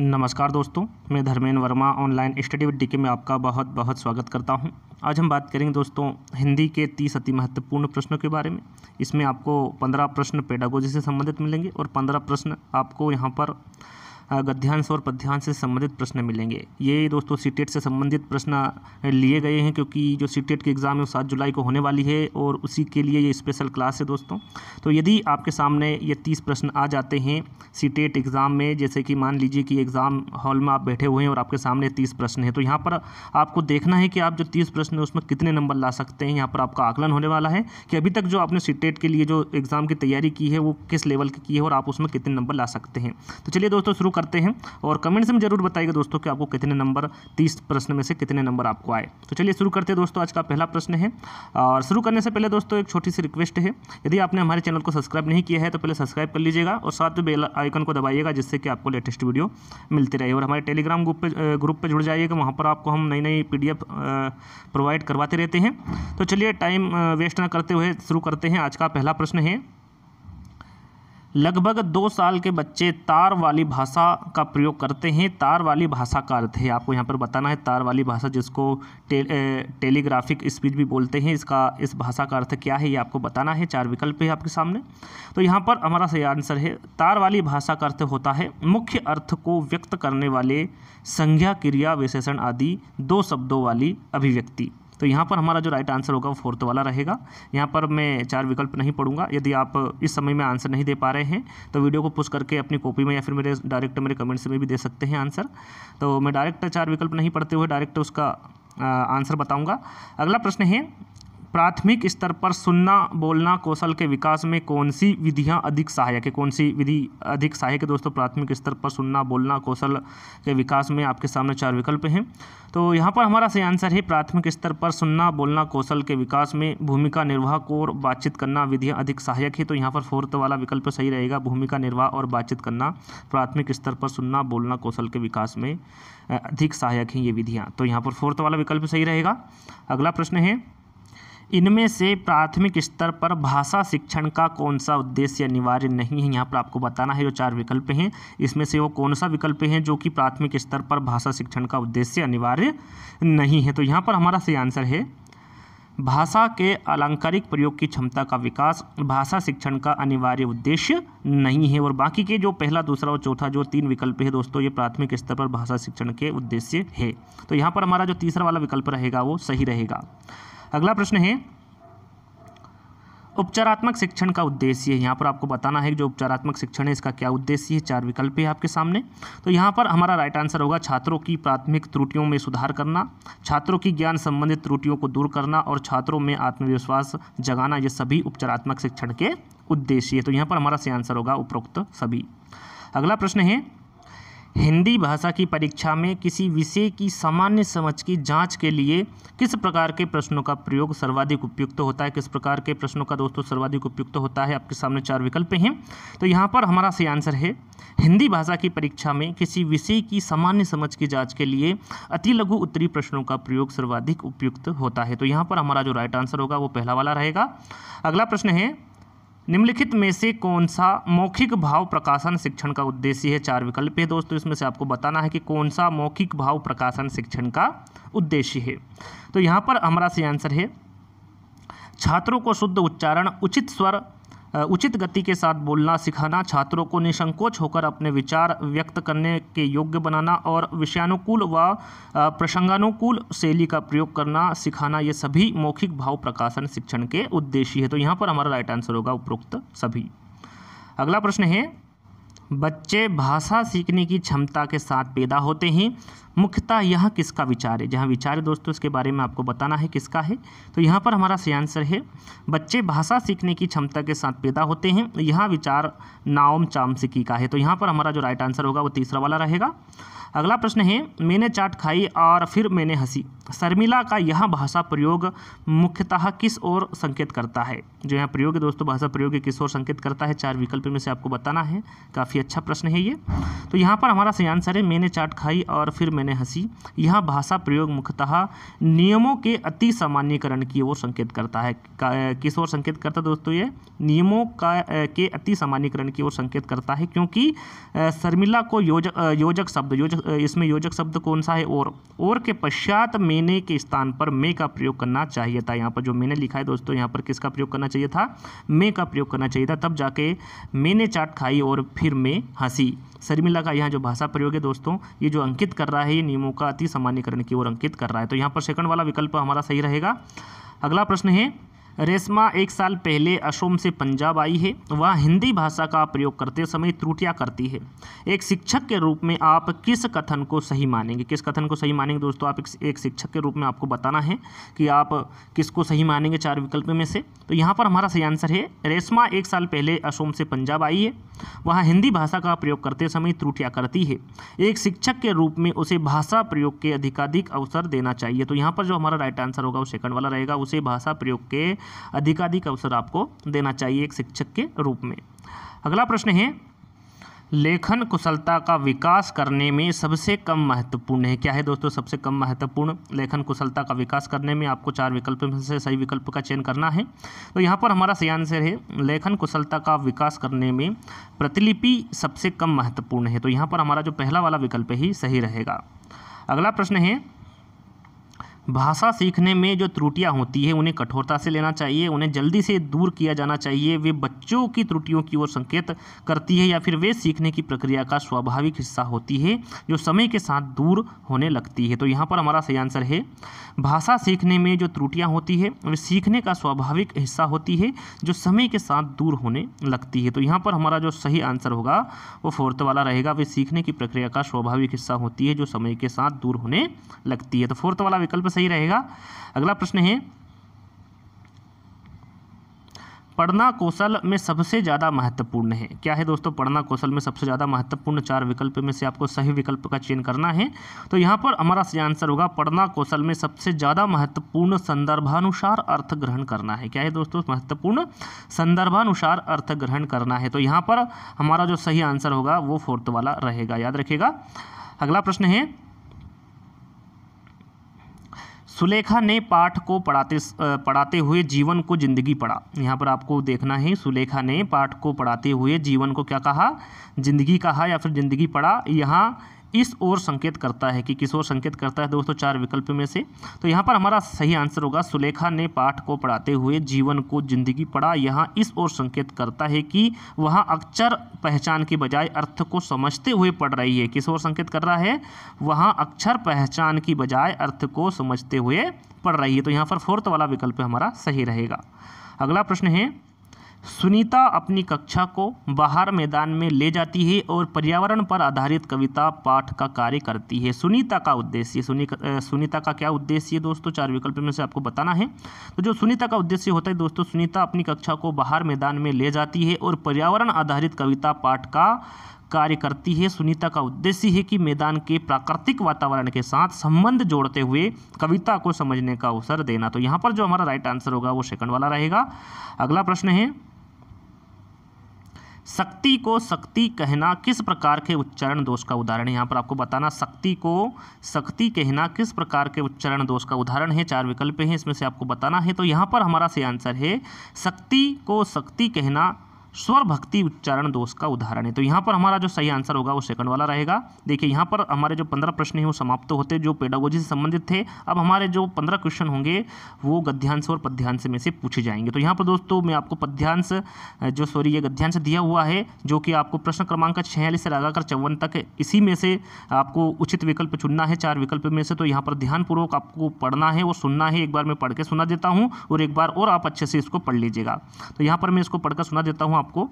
नमस्कार दोस्तों मैं Dharmendra Verma online study with DK में आपका बहुत बहुत स्वागत करता हूं आज हम बात करेंगे दोस्तों हिंदी के तीस अति महत्वपूर्ण प्रश्नों के बारे में इसमें आपको पंद्रह प्रश्न पेडागोजी से संबंधित मिलेंगे और पंद्रह प्रश्न आपको यहां पर गद्यांश और पद्यांश से संबंधित प्रश्न मिलेंगे ये दोस्तों सी e से संबंधित प्रश्न लिए गए हैं क्योंकि जो सी e की एग्ज़ाम है वो सात जुलाई को होने वाली है और उसी के लिए ये स्पेशल क्लास है दोस्तों तो यदि आपके सामने ये तीस प्रश्न आ जाते हैं सी एग्ज़ाम e में जैसे कि मान लीजिए कि एग्ज़ाम हॉल में आप बैठे हुए हैं और आपके सामने तीस प्रश्न है तो यहाँ पर आपको देखना है कि आप जो तीस प्रश्न है उसमें कितने नंबर ला सकते हैं यहाँ पर आपका आकलन होने वाला है कि अभी तक जो आपने सी के लिए जो एग्ज़ाम की तैयारी की है वो किस लेवल की है और आप उसमें कितने नंबर ला सकते हैं तो चलिए दोस्तों शुरू कर करते हैं और कमेंट्स में जरूर बताइएगा दोस्तों कि आपको कितने नंबर तीस प्रश्न में से कितने नंबर आपको आए तो चलिए शुरू करते हैं दोस्तों आज का पहला प्रश्न है और शुरू करने से पहले दोस्तों एक छोटी सी रिक्वेस्ट है यदि आपने हमारे चैनल को सब्सक्राइब नहीं किया है तो पहले सब्सक्राइब कर लीजिएगा और साथ में बेल आइकन को दबाइएगा जिससे कि आपको लेटेस्ट वीडियो मिलती रहे और हमारे टेलीग्राम ग्रुप पर ग्रुप पर जुड़ जाइएगा वहाँ पर आपको हम नई नई पी प्रोवाइड करवाते रहते हैं तो चलिए टाइम वेस्ट ना करते हुए शुरू करते हैं आज का पहला प्रश्न है लगभग दो साल के बच्चे तार वाली भाषा का प्रयोग करते हैं तार वाली भाषा का अर्थ है आपको यहाँ पर बताना है तार वाली भाषा जिसको टे, टेलीग्राफिक स्पीच भी बोलते हैं इसका इस भाषा का अर्थ क्या है ये आपको बताना है चार विकल्प है आपके सामने तो यहाँ पर हमारा सही आंसर है तार वाली भाषा का अर्थ होता है मुख्य अर्थ को व्यक्त करने वाले संज्ञा क्रिया विशेषण आदि दो शब्दों वाली अभिव्यक्ति तो यहाँ पर हमारा जो राइट आंसर होगा वो फोर्थ वाला रहेगा यहाँ पर मैं चार विकल्प नहीं पढ़ूंगा यदि आप इस समय में आंसर नहीं दे पा रहे हैं तो वीडियो को पुश करके अपनी कॉपी में या फिर मेरे डायरेक्ट मेरे कमेंट्स में भी दे सकते हैं आंसर तो मैं डायरेक्ट चार विकल्प नहीं पढ़ते हुए डायरेक्ट उसका आंसर बताऊँगा अगला प्रश्न है प्राथमिक स्तर पर सुनना बोलना कौशल के विकास में कौन सी विधियाँ अधिक सहायक है कौन सी विधि अधिक सहायक है दोस्तों प्राथमिक स्तर पर सुनना बोलना कौशल के विकास में आपके सामने चार विकल्प हैं तो यहाँ पर हमारा सही आंसर है प्राथमिक स्तर पर सुनना बोलना कौशल के विकास में भूमिका निर्वाह को और बातचीत करना विधियाँ अधिक सहायक है तो यहाँ पर फोर्थ वाला विकल्प सही रहेगा भूमिका निर्वाह और बातचीत करना प्राथमिक स्तर पर सुनना बोलना कौशल के विकास में अधिक सहायक हैं ये विधियाँ तो यहाँ पर फोर्थ वाला विकल्प सही रहेगा अगला प्रश्न है इनमें से प्राथमिक स्तर पर भाषा शिक्षण का कौन सा उद्देश्य अनिवार्य नहीं है यहाँ पर आपको बताना है जो चार विकल्प हैं इसमें से वो कौन सा विकल्प हैं जो कि प्राथमिक स्तर पर भाषा शिक्षण का उद्देश्य अनिवार्य नहीं है तो यहाँ पर हमारा सही आंसर है भाषा के अलंकारिक प्रयोग की क्षमता का विकास भाषा शिक्षण का अनिवार्य उद्देश्य नहीं है और बाकी के जो पहला दूसरा और चौथा जो तीन विकल्प है दोस्तों ये प्राथमिक स्तर पर भाषा शिक्षण के उद्देश्य है तो यहाँ पर हमारा जो तीसरा वाला विकल्प रहेगा वो सही रहेगा अगला प्रश्न है उपचारात्मक शिक्षण का उद्देश्य यहाँ पर आपको बताना है कि जो उपचारात्मक शिक्षण है इसका क्या उद्देश्य है चार विकल्प है आपके सामने तो यहाँ पर हमारा राइट आंसर होगा छात्रों की प्राथमिक त्रुटियों में सुधार करना छात्रों की ज्ञान संबंधित त्रुटियों को दूर करना और छात्रों में आत्मविश्वास जगाना ये सभी उपचारात्मक शिक्षण के उद्देश्य है तो यहाँ पर हमारा सही आंसर होगा उपरोक्त सभी अगला प्रश्न है हिंदी भाषा की परीक्षा में किसी विषय की सामान्य समझ की जाँच के लिए किस प्रकार के प्रश्नों का प्रयोग सर्वाधिक उपयुक्त होता है किस प्रकार के प्रश्नों का दोस्तों सर्वाधिक उपयुक्त होता है आपके सामने चार विकल्प हैं तो यहाँ पर हमारा सही आंसर है हिंदी भाषा की परीक्षा में किसी विषय की सामान्य समझ की जाँच के लिए अति लघु उत्तरी प्रश्नों का प्रयोग सर्वाधिक उपयुक्त होता है तो यहाँ पर हमारा जो राइट आंसर होगा वो पहला वाला रहेगा अगला प्रश्न है निम्नलिखित में से कौन सा मौखिक भाव प्रकाशन शिक्षण का उद्देश्य है चार विकल्प है दोस्तों इसमें से आपको बताना है कि कौन सा मौखिक भाव प्रकाशन शिक्षण का उद्देश्य है तो यहाँ पर हमारा से आंसर है छात्रों को शुद्ध उच्चारण उचित स्वर उचित गति के साथ बोलना सिखाना छात्रों को निसंकोच होकर अपने विचार व्यक्त करने के योग्य बनाना और विषयानुकूल व प्रसंगानुकूल शैली का प्रयोग करना सिखाना ये सभी मौखिक भाव प्रकाशन शिक्षण के उद्देश्य है तो यहाँ पर हमारा राइट आंसर होगा उपरोक्त सभी अगला प्रश्न है बच्चे भाषा सीखने की क्षमता के साथ पैदा होते हैं मुख्यतः यह किसका विचार है जहाँ विचार है दोस्तों इसके बारे में आपको बताना है किसका है तो यहाँ पर हमारा सही आंसर है बच्चे भाषा सीखने की क्षमता के साथ पैदा होते हैं यह विचार नाओम चामसिकी का है तो यहाँ पर हमारा जो राइट आंसर होगा वो तीसरा वाला रहेगा अगला प्रश्न है मैंने चाट खाई और फिर मैंने हंसी शर्मिला का यह भाषा प्रयोग मुख्यतः किस ओर संकेत करता है जो यहाँ प्रयोग है दोस्तों भाषा प्रयोग किस ओर संकेत करता है चार विकल्प में से आपको बताना है काफ़ी अच्छा प्रश्न है ये तो यहाँ पर हमारा सही आंसर है मैंने चाट खाई और फिर मैंने हंसी यह भाषा प्रयोग मुख्यतः नियमों के अति सामान्यकरण की ओर संकेत करता है किस ओर संकेत करता है दोस्तों ये नियमों का के अति सामान्यकरण की ओर संकेत करता है क्योंकि शर्मिला को योजक योजक शब्द योजक इसमें योजक शब्द कौन सा है और और के पश्चात मैंने के स्थान पर मे का प्रयोग करना चाहिए था यहाँ पर जो मैंने लिखा है दोस्तों यहाँ पर किसका प्रयोग करना चाहिए था मे का प्रयोग करना चाहिए था तब जाके मैंने चाट खाई और फिर मैं हंसी शर्मिला का यहाँ जो भाषा प्रयोग है दोस्तों ये जो अंकित कर रहा है ये नियमों का अति सामान्यकरण की ओर अंकित कर रहा है तो यहाँ पर सेकंड वाला विकल्प हमारा सही रहेगा अगला प्रश्न है रेशमा एक साल पहले असोम से पंजाब आई है वह हिंदी भाषा का प्रयोग करते समय त्रुटियां करती है एक शिक्षक के रूप में आप किस कथन को सही मानेंगे किस कथन को सही मानेंगे दोस्तों आप एक शिक्षक के रूप में आपको बताना है कि आप किसको सही मानेंगे चार विकल्प में से तो यहाँ पर हमारा सही आंसर है रेशमा एक साल पहले असोम से पंजाब आई है वह हिंदी भाषा का प्रयोग करते समय त्रुटियाँ करती है एक शिक्षक के रूप में उसे भाषा प्रयोग के अधिकाधिक अवसर देना चाहिए तो यहाँ पर जो हमारा राइट आंसर होगा वो सेकंड वाला रहेगा उसे भाषा प्रयोग के अधिकाधिक अवसर आपको देना चाहिए एक शिक्षक के रूप में अगला प्रश्न है लेखन कुशलता का विकास करने में सबसे कम महत्वपूर्ण है क्या है दोस्तों सबसे कम महत्वपूर्ण लेखन कुशलता का विकास करने में आपको चार विकल्प में से सही विकल्प का चयन करना है तो यहाँ पर हमारा सही आंसर है लेखन कुशलता का विकास करने में प्रतिलिपि सबसे कम महत्वपूर्ण है तो यहाँ पर हमारा जो पहला वाला विकल्प ही सही रहेगा अगला प्रश्न है भाषा सीखने में जो त्रुटियाँ होती है उन्हें कठोरता से लेना चाहिए उन्हें जल्दी से दूर किया जाना चाहिए वे बच्चों की त्रुटियों की ओर संकेत करती है या फिर वे सीखने की प्रक्रिया का स्वाभाविक हिस्सा होती है जो समय के साथ दूर होने लगती है तो यहाँ पर हमारा सही आंसर है भाषा सीखने में जो त्रुटियाँ होती है वे सीखने का स्वाभाविक हिस्सा होती है जो समय के साथ दूर होने लगती है तो यहाँ पर हमारा जो सही आंसर होगा वो फोर्थ वाला रहेगा वे सीखने की प्रक्रिया का स्वाभाविक हिस्सा होती है जो समय के साथ दूर होने लगती है तो फोर्थ वाला विकल्प सही रहेगा अगला प्रश्न है पढ़ना कौशल में सबसे ज़्यादा महत्वपूर्ण है क्या है दोस्तों पढ़ना कौशल में सबसे ज़्यादा महत्वपूर्ण चार विकल्प में से आपको सही विकल्प का चयन करना है तो यहाँ पर हमारा सही आंसर होगा पढ़ना कौशल में सबसे ज़्यादा महत्वपूर्ण संदर्भानुसार अर्थ ग्रहण करना है क्या है दोस्तों महत्वपूर्ण संदर्भानुसार अर्थ ग्रहण करना है तो यहाँ पर हमारा जो सही आंसर होगा वो फोर्थ वाला रहेगा याद रखेगा अगला प्रश्न है सुलेखा ने पाठ को पढ़ाते पढ़ाते हुए जीवन को जिंदगी पढ़ा यहाँ पर आपको देखना है सुलेखा ने पाठ को पढ़ाते हुए जीवन को क्या कहा जिंदगी कहा या फिर जिंदगी पढ़ा यहाँ इस ओर संकेत करता है कि किस ओर संकेत करता है दोस्तों चार विकल्प में से तो यहाँ पर हमारा सही आंसर होगा सुलेखा ने पाठ को पढ़ाते हुए जीवन को जिंदगी पढ़ा यहाँ इस ओर संकेत करता है कि वहाँ अक्षर पहचान की बजाय अर्थ को समझते हुए पढ़ रही है किस ओर संकेत कर रहा है वहाँ अक्षर पहचान की बजाय अर्थ को समझते हुए पढ़ रही है तो यहाँ पर फोर्थ वाला विकल्प हमारा सही रहेगा अगला प्रश्न है सुनीता अपनी कक्षा को बाहर मैदान में ले जाती है और पर्यावरण पर आधारित कविता पाठ का कार्य करती है सुनीता का उद्देश्य सुनीता का क्या उद्देश्य है दोस्तों चार विकल्प में से आपको बताना है तो जो सुनीता का उद्देश्य होता है दोस्तों सुनीता अपनी कक्षा को बाहर मैदान में ले जाती है और पर्यावरण आधारित कविता पाठ का कार्य करती है सुनीता का उद्देश्य है कि मैदान के प्राकृतिक वातावरण के साथ संबंध जोड़ते हुए कविता को समझने का अवसर देना तो यहाँ पर जो हमारा राइट आंसर होगा वो सेकंड वाला रहेगा अगला प्रश्न है शक्ति को शक्ति कहना किस प्रकार के उच्चारण दोष का उदाहरण है यहाँ पर आपको बताना शक्ति को शक्ति कहना किस प्रकार के उच्चारण दोष का उदाहरण है चार विकल्प हैं इसमें से आपको बताना है तो यहाँ पर हमारा से आंसर है शक्ति को शक्ति कहना स्वर भक्ति उच्चारण दोष का उदाहरण है तो यहाँ पर हमारा जो सही आंसर होगा वो सेकंड वाला रहेगा देखिए यहाँ पर हमारे जो पंद्रह प्रश्न हैं वो समाप्त होते जो पेडागोजी से संबंधित थे अब हमारे जो पंद्रह क्वेश्चन होंगे वो गद्यांश और पद्यांश में से पूछे जाएंगे तो यहाँ पर दोस्तों मैं आपको पद्यांश जो सॉरी ये गद्यांश दिया हुआ है जो कि आपको प्रश्न क्रमांक छियालीस से लगाकर चौवन तक इसी में से आपको उचित विकल्प चुनना है चार विकल्प में से तो यहाँ पर ध्यानपूर्वक आपको पढ़ना है और सुनना है एक बार मैं पढ़ के सुना देता हूँ और एक बार और आप अच्छे से इसको पढ़ लीजिएगा तो यहाँ पर मैं इसको पढ़कर सुना देता हूँ आपको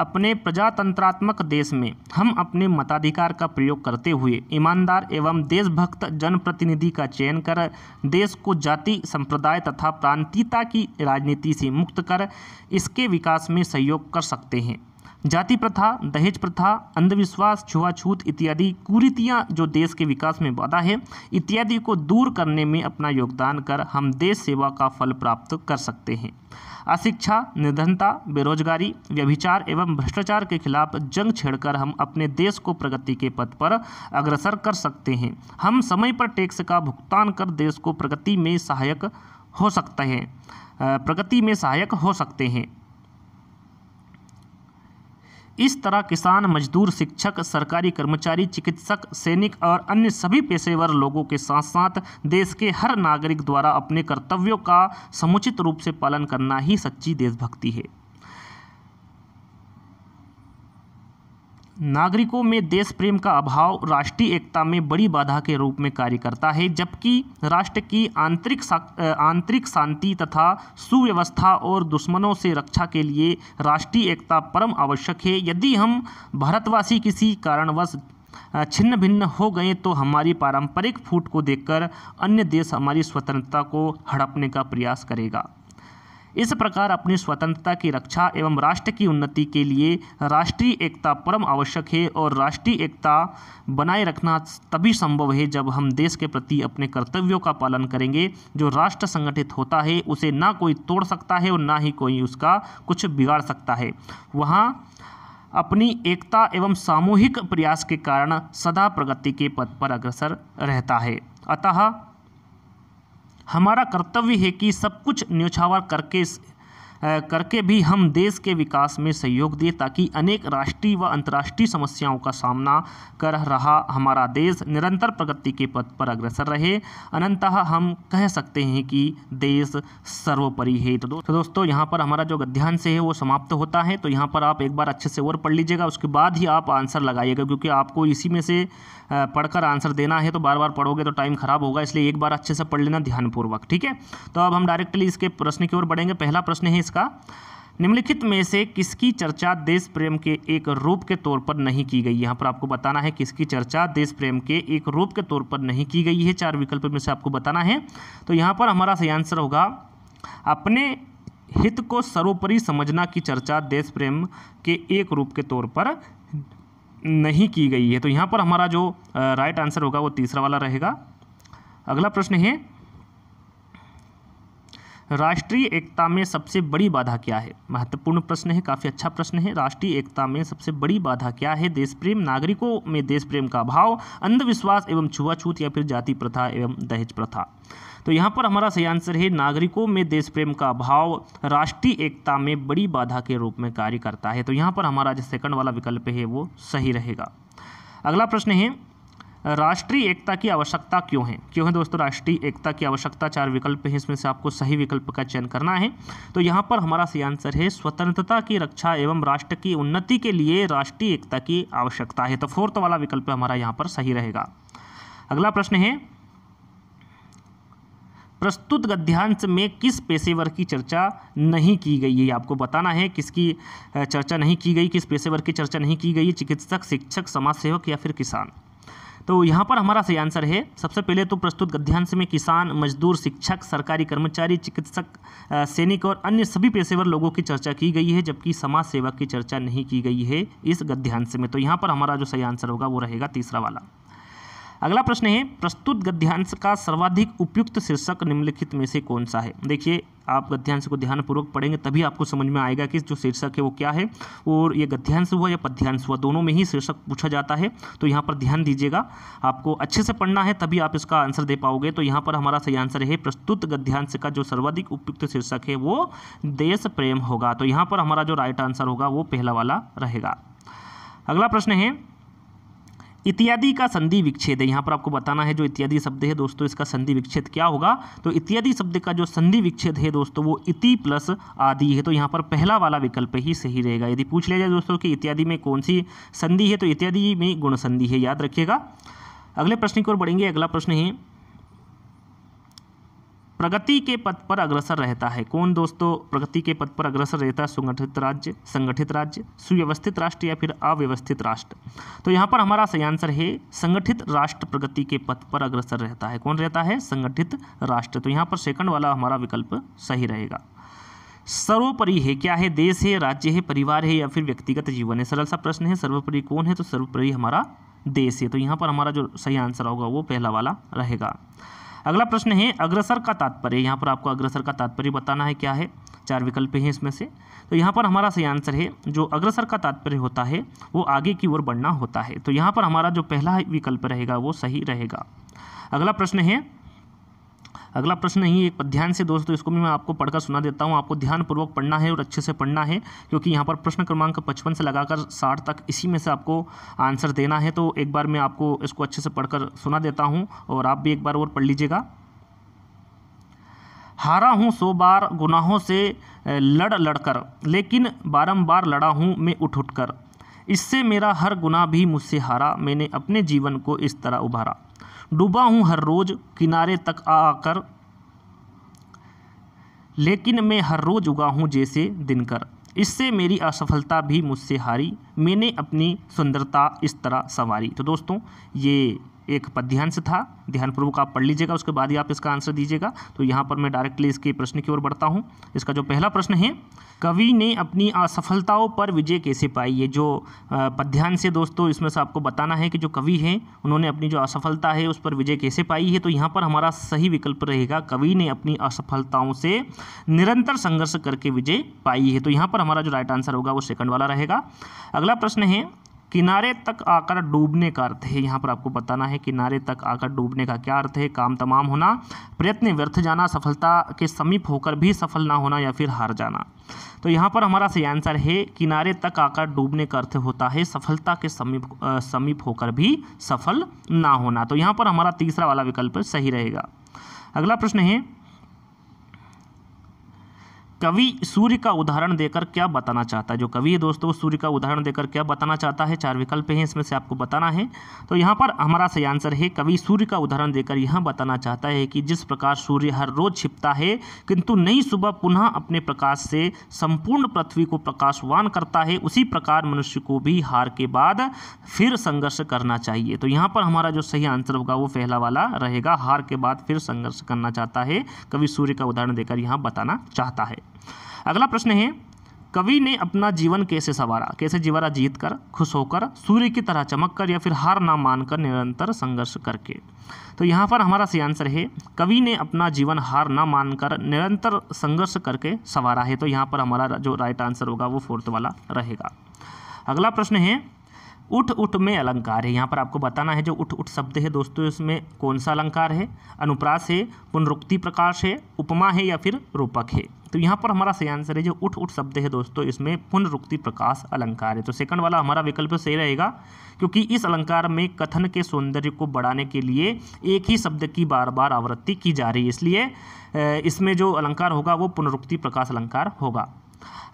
अपने प्रजातंत्रात्मक देश में हम अपने मताधिकार का प्रयोग करते हुए ईमानदार एवं देशभक्त जनप्रतिनिधि का चयन कर देश को जाति संप्रदाय तथा प्रांतीयता की राजनीति से मुक्त कर इसके विकास में सहयोग कर सकते हैं जाति प्रथा दहेज प्रथा अंधविश्वास छुआछूत इत्यादि कुरीतियाँ जो देश के विकास में बाधा है इत्यादि को दूर करने में अपना योगदान कर हम देश सेवा का फल प्राप्त कर सकते हैं अशिक्षा निर्धनता बेरोजगारी व्यभिचार एवं भ्रष्टाचार के खिलाफ जंग छेड़कर हम अपने देश को प्रगति के पथ पर अग्रसर कर सकते हैं हम समय पर टैक्स का भुगतान कर देश को प्रगति में सहायक हो सकते हैं प्रगति में सहायक हो सकते हैं इस तरह किसान मजदूर शिक्षक सरकारी कर्मचारी चिकित्सक सैनिक और अन्य सभी पेशेवर लोगों के साथ साथ देश के हर नागरिक द्वारा अपने कर्तव्यों का समुचित रूप से पालन करना ही सच्ची देशभक्ति है नागरिकों में देश प्रेम का अभाव राष्ट्रीय एकता में बड़ी बाधा के रूप में कार्य करता है जबकि राष्ट्र की आंतरिक आंतरिक शांति तथा सुव्यवस्था और दुश्मनों से रक्षा के लिए राष्ट्रीय एकता परम आवश्यक है यदि हम भारतवासी किसी कारणवश छिन्न भिन्न हो गए तो हमारी पारंपरिक फूट को देखकर अन्य देश हमारी स्वतंत्रता को हड़पने का प्रयास करेगा इस प्रकार अपनी स्वतंत्रता की रक्षा एवं राष्ट्र की उन्नति के लिए राष्ट्रीय एकता परम आवश्यक है और राष्ट्रीय एकता बनाए रखना तभी संभव है जब हम देश के प्रति अपने कर्तव्यों का पालन करेंगे जो राष्ट्र संगठित होता है उसे ना कोई तोड़ सकता है और ना ही कोई उसका कुछ बिगाड़ सकता है वहाँ अपनी एकता एवं सामूहिक प्रयास के कारण सदा प्रगति के पथ पर अग्रसर रहता है अतः हमारा कर्तव्य है कि सब कुछ न्यौछावर करके करके भी हम देश के विकास में सहयोग दें ताकि अनेक राष्ट्रीय व अंतर्राष्ट्रीय समस्याओं का सामना कर रहा हमारा देश निरंतर प्रगति के पथ पर अग्रसर रहे अनंतः हम कह सकते हैं कि देश सर्वोपरि है तो, दो, तो दोस्तों यहाँ पर हमारा जो गद्यांश है वो समाप्त होता है तो यहाँ पर आप एक बार अच्छे से और पढ़ लीजिएगा उसके बाद ही आप आंसर लगाइएगा क्योंकि आपको इसी में से पढ़कर आंसर देना है तो बार बार पढ़ोगे तो टाइम ख़राब होगा इसलिए एक बार अच्छे से पढ़ लेना ध्यानपूर्वक ठीक है तो अब हम डायरेक्टली इसके प्रश्न की ओर बढ़ेंगे पहला प्रश्न है इसका निम्नलिखित में से किसकी चर्चा देश प्रेम के एक रूप के तौर पर नहीं की गई यहाँ पर आपको बताना है किसकी चर्चा देश प्रेम के एक रूप के तौर पर नहीं की गई है चार विकल्प में से आपको बताना है तो यहाँ पर हमारा सही आंसर होगा अपने हित को सर्वोपरि समझना की चर्चा देश प्रेम के एक रूप के तौर पर नहीं की गई है तो यहाँ पर हमारा जो राइट आंसर होगा वो तीसरा वाला रहेगा अगला प्रश्न है राष्ट्रीय एकता में सबसे बड़ी बाधा क्या है महत्वपूर्ण प्रश्न है काफ़ी अच्छा प्रश्न है राष्ट्रीय एकता में सबसे बड़ी बाधा क्या है देश प्रेम नागरिकों में देश प्रेम का अभाव अंधविश्वास एवं छुआछूत या फिर जाति प्रथा एवं दहेज प्रथा तो यहाँ पर हमारा सही आंसर है नागरिकों में देश प्रेम का अभाव राष्ट्रीय एकता में बड़ी बाधा के रूप में कार्य करता है तो यहाँ पर हमारा जो सेकंड वाला विकल्प है वो सही रहेगा अगला प्रश्न है राष्ट्रीय एकता की आवश्यकता क्यों है क्यों है दोस्तों राष्ट्रीय एकता की आवश्यकता चार विकल्प हैं इसमें से आपको सही विकल्प का चयन करना है तो यहाँ पर हमारा सही आंसर है स्वतंत्रता की रक्षा एवं राष्ट्र की उन्नति के लिए राष्ट्रीय एकता की आवश्यकता है तो फोर्थ वाला विकल्प हमारा यहाँ पर सही रहेगा अगला प्रश्न है प्रस्तुत गद्यांश में किस पेशेवर की चर्चा नहीं की गई है आपको बताना है किसकी चर्चा नहीं की गई किस पेशेवर की चर्चा नहीं की गई चिकित्सक शिक्षक समाज सेवक या फिर किसान तो यहाँ पर हमारा सही आंसर है सबसे पहले तो प्रस्तुत गद्यांश में किसान मजदूर शिक्षक सरकारी कर्मचारी चिकित्सक सैनिक और अन्य सभी पेशेवर लोगों की चर्चा की गई है जबकि समाज सेवा की चर्चा नहीं की गई है इस गद्यांश में तो यहाँ पर हमारा जो सही आंसर होगा वो रहेगा तीसरा वाला अगला प्रश्न है प्रस्तुत गद्यांश का सर्वाधिक उपयुक्त शीर्षक निम्नलिखित में से कौन सा है देखिए आप गद्यांश को ध्यानपूर्वक पढ़ेंगे तभी आपको समझ में आएगा कि जो शीर्षक है वो क्या है और ये गद्यांश हुआ या पद्यांश हुआ दोनों में ही शीर्षक पूछा जाता है तो यहाँ पर ध्यान दीजिएगा आपको अच्छे से पढ़ना है तभी आप इसका आंसर दे पाओगे तो यहाँ पर हमारा सही आंसर है प्रस्तुत गद्यांश का जो सर्वाधिक उपयुक्त शीर्षक है वो देश प्रेम होगा तो यहाँ पर हमारा जो राइट आंसर होगा वो पहला वाला रहेगा अगला प्रश्न है इत्यादि का संधि विच्छेद है यहाँ पर आपको बताना है जो इत्यादि शब्द है दोस्तों इसका संधि विच्छेद क्या होगा तो इत्यादि शब्द का जो संधि विच्छेद है दोस्तों वो इति प्लस आदि है तो यहाँ पर पहला वाला विकल्प ही सही रहेगा यदि पूछ लिया जाए दोस्तों कि इत्यादि में कौन सी संधि है तो इत्यादि में गुण संधि है याद रखिएगा अगले प्रश्न की ओर बढ़ेंगे अगला प्रश्न है प्रगति के पथ पर अग्रसर रहता है कौन दोस्तों प्रगति के पथ पर अग्रसर रहता है संगठित राज्य संगठित राज्य सुव्यवस्थित राष्ट्र या फिर अव्यवस्थित राष्ट्र तो यहाँ पर हमारा सही आंसर है संगठित राष्ट्र प्रगति के पथ पर अग्रसर रहता है कौन रहता है संगठित राष्ट्र तो यहाँ पर सेकंड वाला हमारा विकल्प सही रहेगा सर्वोपरि है क्या है देश है राज्य है परिवार है या फिर व्यक्तिगत जीवन है सरल सा प्रश्न है सर्वोपरि कौन है तो सर्वोपरि हमारा देश है तो यहाँ पर हमारा जो सही आंसर होगा वो पहला वाला रहेगा अगला प्रश्न है अग्रसर का तात्पर्य यहाँ पर आपको अग्रसर का तात्पर्य बताना है क्या है चार विकल्प हैं इसमें से तो यहाँ पर हमारा सही आंसर है जो अग्रसर का तात्पर्य होता है वो आगे की ओर बढ़ना होता है तो यहाँ पर हमारा जो पहला विकल्प रहेगा वो सही रहेगा अगला प्रश्न है अगला प्रश्न नहीं एक ध्यान से दोस्तों इसको भी मैं आपको पढ़कर सुना देता हूँ आपको ध्यानपूर्वक पढ़ना है और अच्छे से पढ़ना है क्योंकि यहाँ पर प्रश्न क्रमांक पचपन से लगाकर साठ तक इसी में से आपको आंसर देना है तो एक बार मैं आपको इसको अच्छे से पढ़कर सुना देता हूँ और आप भी एक बार और पढ़ लीजिएगा हारा हूँ सो बार गुनाहों से लड़ लड़कर लेकिन बारंबार लड़ा हूँ मैं उठ उठ कर इससे मेरा हर गुनाह भी मुझसे हारा मैंने अपने जीवन को इस तरह उभारा डूबा हूँ हर रोज़ किनारे तक आकर लेकिन मैं हर रोज़ उगा हूँ जैसे दिनकर इससे मेरी असफलता भी मुझसे हारी मैंने अपनी सुंदरता इस तरह संवारी तो दोस्तों ये एक पद्यांश था ध्यानपूर्वक आप पढ़ लीजिएगा उसके बाद ही आप इसका आंसर दीजिएगा तो यहाँ पर मैं डायरेक्टली इसके प्रश्न की ओर बढ़ता हूँ इसका जो पहला प्रश्न है कवि ने अपनी असफलताओं पर विजय कैसे पाई ये जो पद्यांश है दोस्तों इसमें से आपको बताना है कि जो कवि हैं उन्होंने अपनी जो असफलता है उस पर विजय कैसे पाई है तो यहाँ पर हमारा सही विकल्प रहेगा कवि ने अपनी असफलताओं से निरंतर संघर्ष करके विजय पाई है तो यहाँ पर हमारा जो राइट आंसर होगा वो सेकंड वाला रहेगा अगला प्रश्न है किनारे तक आकर डूबने का अर्थ है यहाँ पर आपको बताना है किनारे तक आकर डूबने का क्या अर्थ है काम तमाम होना प्रयत्न व्यर्थ जाना सफलता के समीप होकर भी सफल ना होना या फिर हार जाना तो यहाँ पर हमारा सही आंसर है किनारे तक आकर डूबने का अर्थ होता है सफलता के समीप समीप होकर भी सफल ना होना तो यहाँ पर हमारा तीसरा वाला विकल्प सही रहेगा अगला प्रश्न है कवि सूर्य का उदाहरण देकर क्या बताना चाहता है जो कवि है दोस्तों सूर्य का उदाहरण देकर क्या बताना चाहता है चार विकल्प हैं इसमें से आपको बताना है तो यहाँ पर हमारा सही आंसर है कवि सूर्य का उदाहरण देकर यह बताना चाहता है कि जिस प्रकार सूर्य हर रोज छिपता है किंतु नई सुबह पुनः अपने प्रकाश से संपूर्ण पृथ्वी को प्रकाशवान करता है उसी प्रकार मनुष्य को भी हार के बाद फिर संघर्ष करना चाहिए तो यहाँ पर हमारा जो सही आंसर होगा वो पहला वाला रहेगा हार के बाद फिर संघर्ष करना चाहता है कवि सूर्य का उदाहरण देकर यहाँ बताना चाहता है अगला प्रश्न है कवि ने अपना जीवन कैसे संवारा कैसे जीवारा जीत कर खुश होकर सूर्य की तरह चमक कर या फिर हार ना मानकर निरंतर संघर्ष करके तो यहाँ पर हमारा सही आंसर है कवि ने अपना जीवन हार ना मानकर निरंतर संघर्ष करके संवारा है तो यहाँ पर हमारा जो राइट आंसर होगा वो फोर्थ वाला रहेगा अगला प्रश्न है उठ उठ में अलंकार है यहाँ पर आपको बताना है जो उठ उठ शब्द है दोस्तों इसमें कौन सा अलंकार है अनुप्रास है पुनरुक्ति प्रकाश है उपमा है या फिर रूपक है तो यहाँ पर हमारा सही आंसर है जो उठ उठ शब्द है दोस्तों इसमें पुनरुक्ति प्रकाश अलंकार है तो सेकंड वाला हमारा विकल्प सही रहेगा क्योंकि इस अलंकार में कथन के सौंदर्य को बढ़ाने के लिए एक ही शब्द की बार बार आवृत्ति की जा रही है इसलिए इसमें जो अलंकार होगा वो पुनरुक्ति प्रकाश अलंकार होगा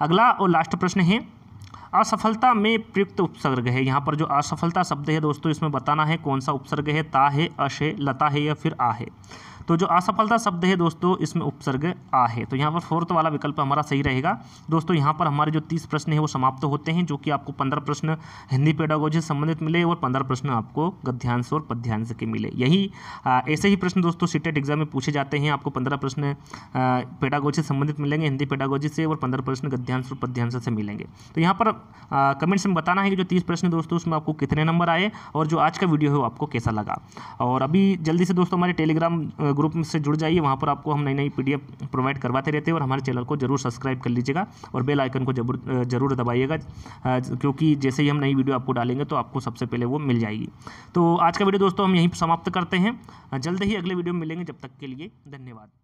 अगला और लास्ट प्रश्न है असफलता में प्रयुक्त उपसर्ग है यहाँ पर जो असफलता शब्द है दोस्तों इसमें बताना है कौन सा उपसर्ग है ता है अश है लता है या फिर आ है तो जो असफलता शब्द है दोस्तों इसमें उपसर्ग आ है तो यहाँ पर फोर्थ वाला विकल्प हमारा सही रहेगा दोस्तों यहाँ पर हमारे जो तीस प्रश्न है वो समाप्त होते हैं जो कि आपको पंद्रह प्रश्न हिंदी पेडागोजी से संबंधित मिले और पंद्रह प्रश्न आपको गद्यांश और पद्यांश के मिले यही ऐसे ही प्रश्न दोस्तों सीटेट एग्जाम e में पूछे जाते हैं आपको पंद्रह प्रश्न पेडागोजी से संबंधित मिलेंगे हिंदी पेडागोजी से और पंद्रह प्रश्न गद्यांश और पद्यांश से मिलेंगे तो यहाँ पर कमेंट्स में बताना है कि जो तीस प्रश्न दोस्तों उसमें आपको कितने नंबर आए और जो आज का वीडियो है वो आपको कैसा लगा और अभी जल्दी से दोस्तों हमारे टेलीग्राम ग्रुप से जुड़ जाइए वहाँ पर आपको हम नई नई पी प्रोवाइड करवाते रहते हैं और हमारे चैनल को जरूर सब्सक्राइब कर लीजिएगा और बेल आइकन को जरूर जरूर दबाइएगा क्योंकि जैसे ही हम नई वीडियो आपको डालेंगे तो आपको सबसे पहले वो मिल जाएगी तो आज का वीडियो दोस्तों हम यहीं समाप्त करते हैं जल्द ही अगले वीडियो में मिलेंगे जब तक के लिए धन्यवाद